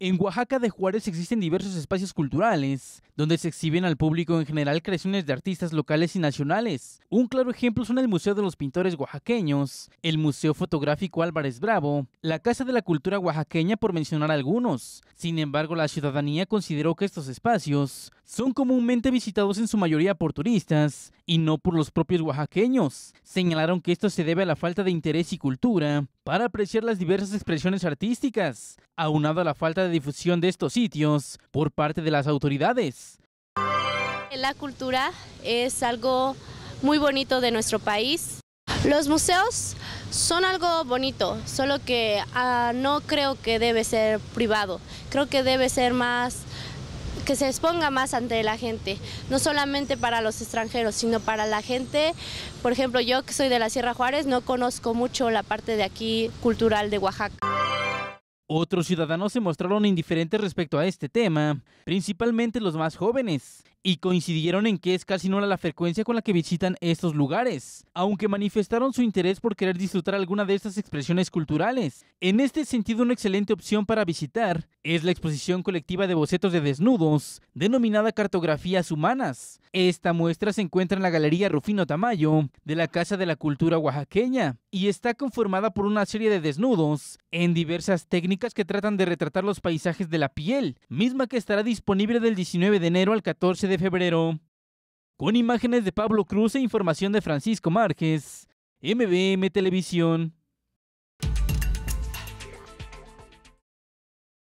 En Oaxaca de Juárez existen diversos espacios culturales, donde se exhiben al público en general creaciones de artistas locales y nacionales. Un claro ejemplo son el Museo de los Pintores Oaxaqueños, el Museo Fotográfico Álvarez Bravo, la Casa de la Cultura Oaxaqueña, por mencionar algunos. Sin embargo, la ciudadanía consideró que estos espacios son comúnmente visitados en su mayoría por turistas y no por los propios oaxaqueños. Señalaron que esto se debe a la falta de interés y cultura para apreciar las diversas expresiones artísticas, aunado a la falta de difusión de estos sitios por parte de las autoridades. La cultura es algo muy bonito de nuestro país. Los museos son algo bonito, solo que ah, no creo que debe ser privado, creo que debe ser más que se exponga más ante la gente, no solamente para los extranjeros, sino para la gente. Por ejemplo, yo que soy de la Sierra Juárez, no conozco mucho la parte de aquí cultural de Oaxaca. Otros ciudadanos se mostraron indiferentes respecto a este tema, principalmente los más jóvenes y coincidieron en que es casi nula la frecuencia con la que visitan estos lugares, aunque manifestaron su interés por querer disfrutar alguna de estas expresiones culturales. En este sentido, una excelente opción para visitar es la exposición colectiva de bocetos de desnudos, denominada Cartografías Humanas. Esta muestra se encuentra en la Galería Rufino Tamayo de la Casa de la Cultura Oaxaqueña y está conformada por una serie de desnudos en diversas técnicas que tratan de retratar los paisajes de la piel, misma que estará disponible del 19 de enero al 14 de febrero. Con imágenes de Pablo Cruz e información de Francisco Márquez, MBM Televisión.